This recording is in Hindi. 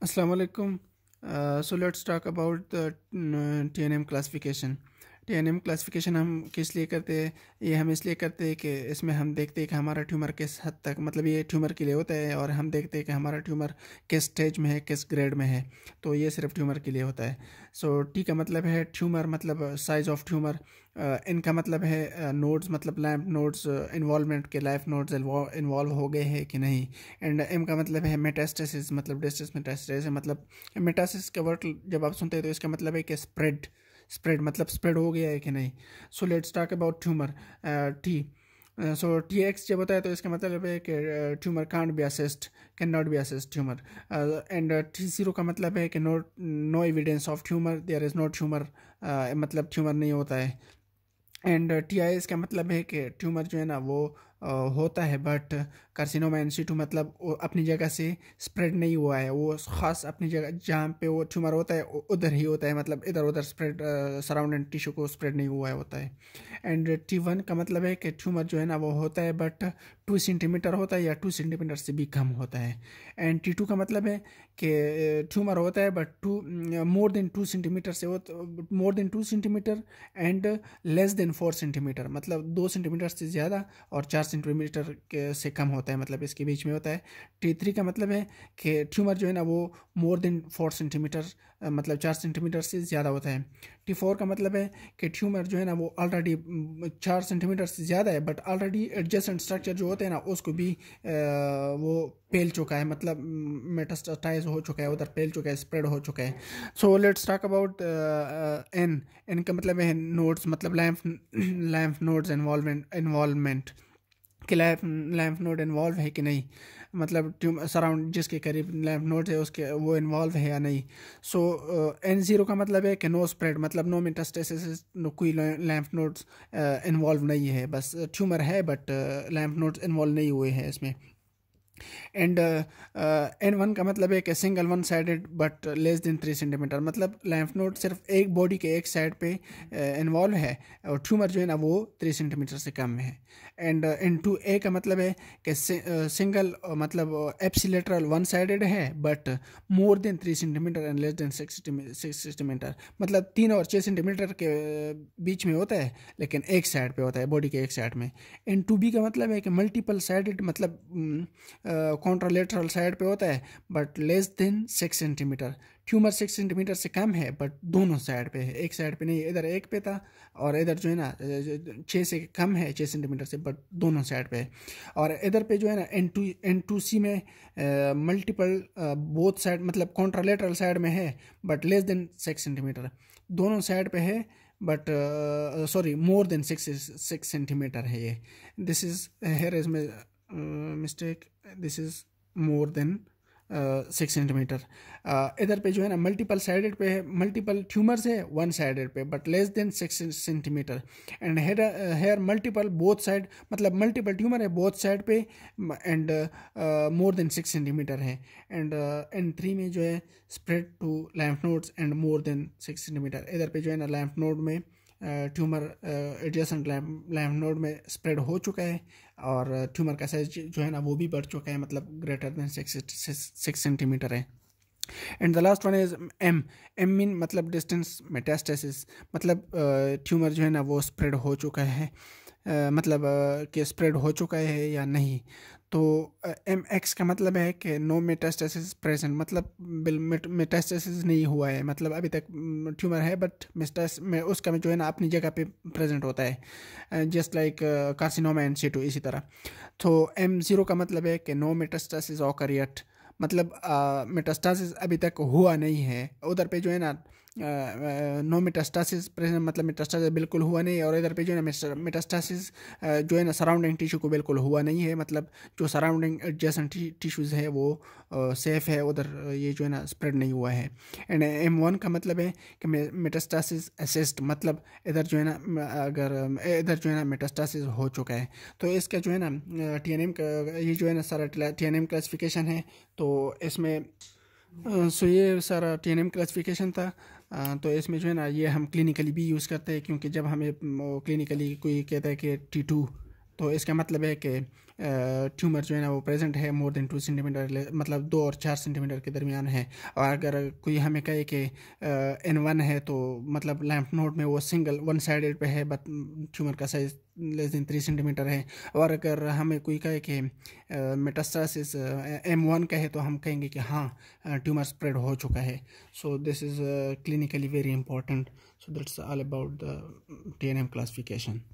Assalamualaikum. Uh, so let's talk about the uh, TNM classification. T N M classification हम किस लिए करते हैं ये हम इसलिए करते हैं कि इसमें हम देखते हैं कि हमारा ट्यूमर किस हद तक मतलब ये ट्यूमर के लिए होता है और हम देखते हैं कि हमारा ट्यूमर किस स्टेज में है किस ग्रेड में है तो ये सिर्फ ट्यूमर के लिए होता है सो so, टी का मतलब है ट्यूमर मतलब साइज ऑफ ट्यूमर इनका मतलब है नोड्स मतलब लैम्प नोड्स इन्वॉलमेंट के लाइफ नोड्स इन्वॉल्व हो गए हैं कि नहीं एंड एम का मतलब है मेटास्टेसिस मतलब डिस्टिस मेटास्टेसिस मतलब मेटास्टिस का वर्ड जब आप सुनते हैं तो इसका मतलब है कि स्प्रेड स्प्रेड मतलब स्प्रेड हो गया है कि नहीं so let's talk about tumour T so T X जब होता है तो इसका मतलब है कि tumour can't be assessed can not be assessed tumour and T zero का मतलब है कि no no evidence of tumour there is no tumour मतलब ट्यूमर नहीं होता है एंड टी आई एस का मतलब है कि ट्यूमर जो है ना वो होता है बट कार्सिनोमा एनसी मतलब अपनी जगह से स्प्रेड नहीं हुआ है वो ख़ास अपनी जगह जहाँ पे वो ट्यूमर होता है उधर ही होता है मतलब इधर उधर स्प्रेड सराउंडिंग टिश्यू को स्प्रेड नहीं हुआ है होता है एंड टी वन का मतलब है कि ट्यूमर जो है ना वो होता है बट टू सेंटीमीटर होता है या टू सेंटीमीटर से भी कम होता है एंड टी टू का मतलब है कि ट्यूमर होता है but two more than two centimetre से more than two centimetre and less than four centimetre मतलब दो सेंटीमीटर से ज़्यादा और चार सेंटीमीटर के से कम होता है मतलब इसके बीच में होता है टी थ्री का मतलब है कि ट्यूमर जो है ना वो मोर देन फोर सेंटीमीटर मतलब चार सेंटीमीटर से ज़्यादा होता है टी फोर का मतलब है कि ट्यूमर जो है ना वो ऑलरेडी चार सेंटीमीटर से ज़्यादा है बट ऑलरेडी एडजस्टेंट स्ट्रक्चर जो होते हैं ना उसको भी आ, वो फैल चुका है मतलब मेटास्टाइज हो चुका है उधर फैल चुका है स्प्रेड हो चुका है so let's talk about N N का मतलब है नोड्स मतलब lymph lymph nodes involvement involvement कि लैम्फ लैम्फ नोड इन्वॉल्व है कि नहीं मतलब ट्यूम सराउंड जिसके करीब लैम्फ नोड है उसके वो इन्वॉल्व है या नहीं सो एन ज़ीरो का मतलब है कि नो स्प्रेड मतलब नो मेटास्टेसिस कोई लैम्फ नोड्स इन्वॉल्व नहीं है बस ट्यूमर uh, है बट लैम्फ नोड्स इन्वॉल्व नहीं हुए हैं इसमें एंड एन वन का मतलब एक single one sided but less than three centimetre मतलब लैम्फ नोड सिर्फ एक बॉडी के एक साइड पे इन्वॉल्व uh, है और ट्यूमर जो है ना वो थ्री सेंटीमीटर से कम है एंड एन टू ए का मतलब है कि सिंगल uh, uh, मतलब एप्सिलेटरल वन साइडेड है but more than three centimetre and less than six centimetre मतलब तीन और छः सेंटीमीटर के बीच में होता है लेकिन एक साइड पे होता है बॉडी के एक साइड में एन टू बी का मतलब है कि मल्टीपल साइडेड मतलब mm, कॉन्ट्रालेटरल साइड पे होता है but less than six centimetre tumour six centimetre से कम है बट दोनों साइड पे है एक साइड पे नहीं इधर एक पे था और इधर जो है ना छः से कम है छः सेंटीमीटर से बट दोनों साइड पे है और इधर पे जो है ना N two N two C में मल्टीपल बोथ साइड मतलब कॉन्ट्रालेटरल साइड में है but less than six centimetre दोनों साइड पे है but sorry more than six six centimetre है ये this is here is my mistake this is more than six centimetre इधर पे जो है ना मल्टीपल साइडेड पे है मल्टीपल ट्यूमर्स है वन साइडेड पे but less than six centimetre and hair hair multiple both side मतलब मल्टीपल ट्यूमर है बोथ साइड पे and more than six centimetre है एंड एंड थ्री में जो है spread to lymph nodes and more than six centimetre इधर पे जो है ना लैम्फ नोड में ट्यूमर एडजेसेंट लैम नोड में स्प्रेड हो चुका है और ट्यूमर का साइज जो है ना वो भी बढ़ चुका है मतलब ग्रेटर देन सिक्स सेंटीमीटर है and the last one is M M mean मतलब डिस्टेंस मेटास्टेसिस मतलब ट्यूमर जो है ना वो स्प्रेड हो चुका है मतलब कि स्प्रेड हो चुका है या नहीं तो एम एक्स का मतलब है कि नो मेटास्टेसिस प्रेजेंट मतलब मेटास्टेसिस नहीं हुआ है मतलब अभी तक ट्यूमर है बट मिस्टास में उसका में जो है ना अपनी जगह पे प्रेजेंट होता है just like carcinoma and situ इसी तरह तो एम ज़ीरो का मतलब है कि नो मेटास्टेसिस ऑकरियट मतलब मेटास्टासिस अभी तक हुआ नहीं है उधर पे जो है ना नो मेटास्टासिस प्रेजेंट मतलब मेटास्टासिस बिल्कुल हुआ नहीं और इधर पे जो है ना मेटास्टासिस जो है ना सराउंडिंग टिश्यू को बिल्कुल हुआ नहीं है मतलब जो सराउंडिंग एडजेसेंट टिश्यूज़ है वो सेफ़ है उधर ये जो है ना स्प्रेड नहीं हुआ है एंड एम वन का मतलब है कि मेटास्टासिस असिस्ट मतलब इधर जो है ना अगर इधर जो है ना मेटास्टासिस हो चुका है तो इसका जो है ना टी एन एम का ये जो है ना सारा टी एन एम क्लासिफिकेशन है तो इसमें सो ये सारा टी एन एम क्लासिफिकेशन था तो इसमें जो है ना ये हम क्लिनिकली भी यूज़ करते हैं क्योंकि जब हमें क्लिनिकली कोई कहता है कि टी टू तो इसका मतलब है कि ट्यूमर जो है ना वो प्रेजेंट है मोर देन टू सेंटीमीटर मतलब दो और चार सेंटीमीटर के दरमियान है और अगर कोई हमें कहे कि एन वन है तो मतलब लैम्प नोट में वो सिंगल वन साइडेड पे है बट ट्यूमर का size less than three centimetre है और अगर हमें कोई कहे कि मेटास्टासिस एम वन का है तो हम कहेंगे कि हाँ ट्यूमर स्प्रेड हो चुका है so this is clinically very important so that's all about the T N M classification